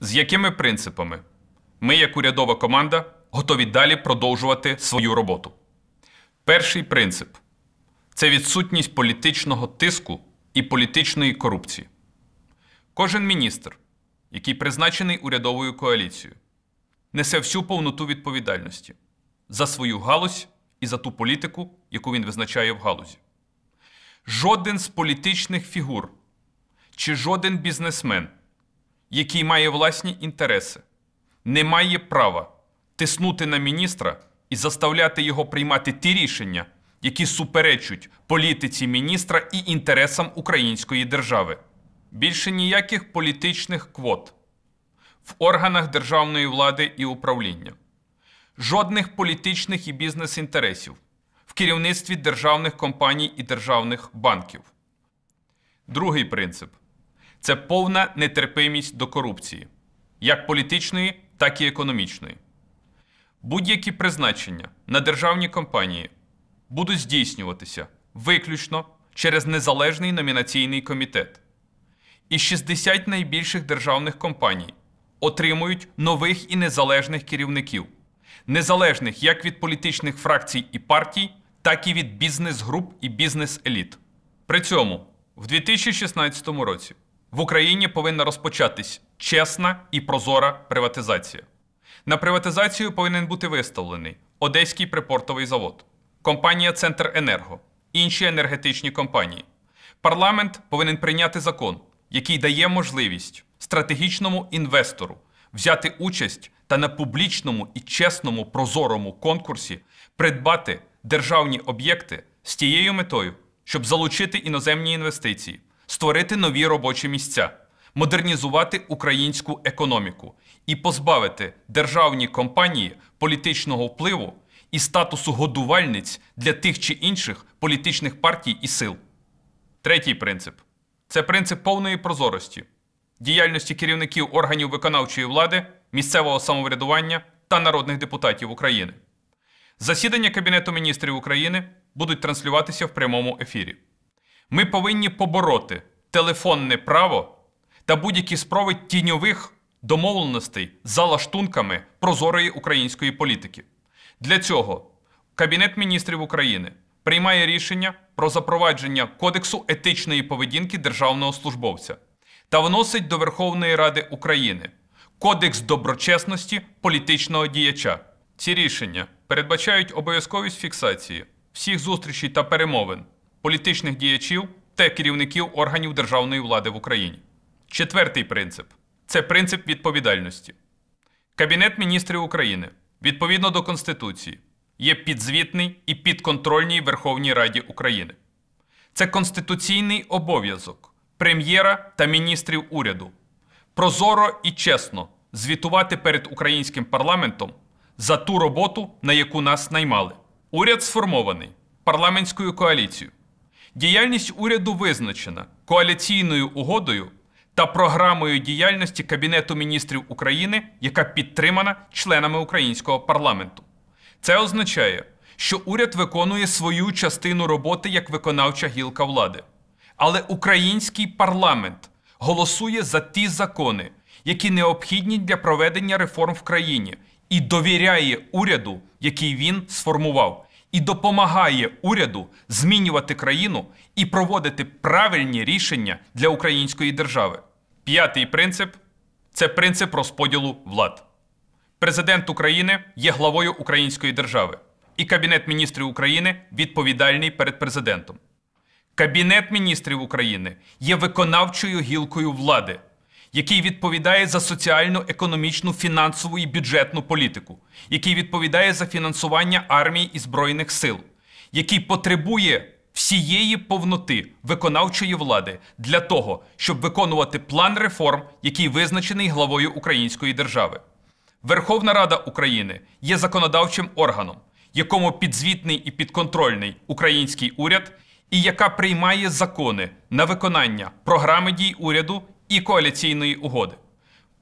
З якими принципами ми, як урядова команда, готові далі продовжувати свою роботу? Перший принцип це відсутність політичного тиску і політичної корупції. Кожен міністр, який призначений урядовою коаліцією, несе всю повноту відповідальності за свою галузь і за ту політику, яку він визначає в галузі. Жоден з політичних фігур чи жоден бізнесмен який має власні інтереси, не має права тиснути на міністра і заставляти його приймати ті рішення, які суперечуть політиці міністра і інтересам української держави. Більше ніяких політичних квот в органах державної влади і управління, жодних політичних і бізнес-інтересів в керівництві державних компаній і державних банків. Другий принцип це повна нетерпимість до корупції, як політичної, так і економічної. Будь-які призначення на державні компанії будуть здійснюватися виключно через незалежний номінаційний комітет. І 60 найбільших державних компаній отримують нових і незалежних керівників, незалежних як від політичних фракцій і партій, так і від бізнес-груп і бізнес-еліт. При цьому в 2016 році. В Україні повинна розпочатись чесна і прозора приватизація. На приватизацію повинен бути виставлений Одеський припортовий завод, компанія Центр Енерго, інші енергетичні компанії. Парламент повинен прийняти закон, який дає можливість стратегічному інвестору взяти участь та на публічному і чесному прозорому конкурсі придбати державні об'єкти з тією метою, щоб залучити іноземні інвестиції створити нові робочі місця, модернізувати українську економіку і позбавити державні компанії політичного впливу і статусу годувальниць для тих чи інших політичних партій і сил. Третій принцип це принцип повної прозорості, діяльності керівників органів виконавчої влади, місцевого самоврядування та народних депутатів України. Засідання Кабінету міністрів України будуть транслюватися в прямому ефірі. Ми повинні побороти телефонне право та будь-які спроби тіньових домовленостей за лаштунками прозорої української політики. Для цього Кабінет міністрів України приймає рішення про запровадження Кодексу етичної поведінки державного службовця та вносить до Верховної Ради України Кодекс доброчесності політичного діяча. Ці рішення передбачають обов'язковість фіксації всіх зустрічей та перемовин політичних діячів та керівників органів державної влади в Україні. Четвертий принцип це принцип відповідальності. Кабінет міністрів України відповідно до Конституції є підзвітний і підконтрольній Верховній Раді України. Це конституційний обов'язок прем'єра та міністрів уряду прозоро і чесно звітувати перед українським парламентом за ту роботу, на яку нас наймали. Уряд сформований парламентською коаліцією. Діяльність уряду визначена коаліційною угодою та програмою діяльності Кабінету міністрів України, яка підтримана членами українського парламенту. Це означає, що уряд виконує свою частину роботи як виконавча гілка влади. Але український парламент голосує за ті закони, які необхідні для проведення реформ в країні, і довіряє уряду, який він сформував і допомагає уряду змінювати країну і проводити правильні рішення для української держави. П'ятий принцип це принцип розподілу влад. Президент України є главою Української держави, і Кабінет міністрів України відповідальний перед президентом. Кабінет міністрів України є виконавчою гілкою влади який відповідає за соціальну, економічну, фінансову і бюджетну політику, який відповідає за фінансування армії і збройних сил, який потребує всієї повноти виконавчої влади для того, щоб виконувати план реформ, який визначений главою Української держави. Верховна Рада України є законодавчим органом, якому підзвітний і підконтрольний український уряд, і яка приймає закони на виконання програми дій уряду і коаліційної угоди.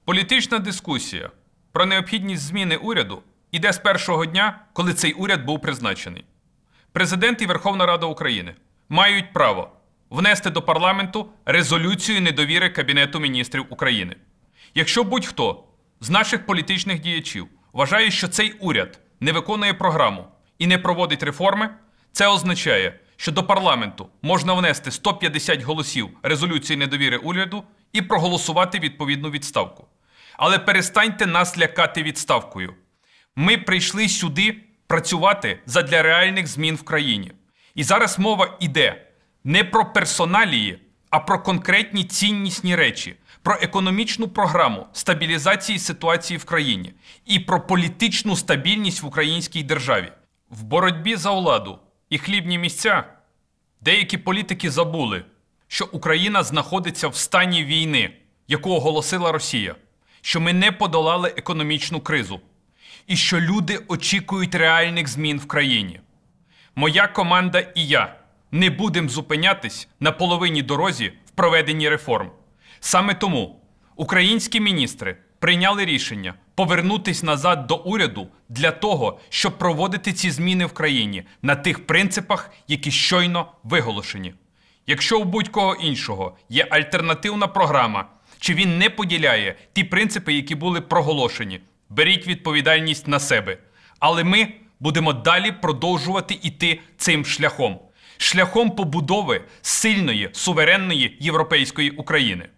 Політична дискусія про необхідність зміни уряду іде з першого дня, коли цей уряд був призначений. Президент і Верховна Рада України мають право внести до парламенту резолюцію недовіри Кабінету міністрів України. Якщо будь-хто з наших політичних діячів вважає, що цей уряд не виконує програму і не проводить реформи, це означає, що до парламенту можна внести 150 голосів резолюції недовіри уряду і проголосувати відповідну відставку. Але перестаньте нас лякати відставкою. Ми прийшли сюди працювати задля реальних змін в країні. І зараз мова йде не про персоналії, а про конкретні ціннісні речі, про економічну програму стабілізації ситуації в країні і про політичну стабільність в українській державі. В боротьбі за владу і хлібні місця деякі політики забули що Україна знаходиться в стані війни, яку оголосила Росія, що ми не подолали економічну кризу і що люди очікують реальних змін в країні. Моя команда і я не будемо зупинятись на половині дорозі в проведенні реформ. Саме тому українські міністри прийняли рішення повернутись назад до уряду для того, щоб проводити ці зміни в країні на тих принципах, які щойно виголошені. Якщо у будь-кого іншого є альтернативна програма, чи він не поділяє ті принципи, які були проголошені, беріть відповідальність на себе. Але ми будемо далі продовжувати іти цим шляхом шляхом побудови сильної суверенної європейської України.